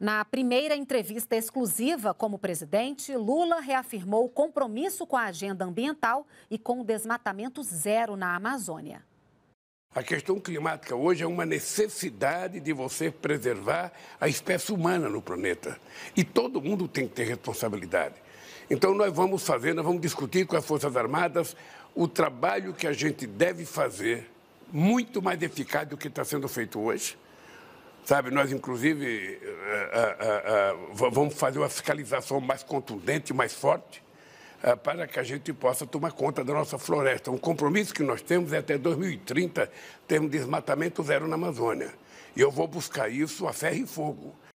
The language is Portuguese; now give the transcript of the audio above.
Na primeira entrevista exclusiva como presidente, Lula reafirmou o compromisso com a agenda ambiental e com o desmatamento zero na Amazônia. A questão climática hoje é uma necessidade de você preservar a espécie humana no planeta. E todo mundo tem que ter responsabilidade. Então, nós vamos fazer, nós vamos discutir com as Forças Armadas o trabalho que a gente deve fazer, muito mais eficaz do que está sendo feito hoje. Sabe, nós, inclusive, é, é, é, vamos fazer uma fiscalização mais contundente, mais forte, para que a gente possa tomar conta da nossa floresta. Um compromisso que nós temos é até 2030 termos desmatamento zero na Amazônia. E eu vou buscar isso a ferro e fogo.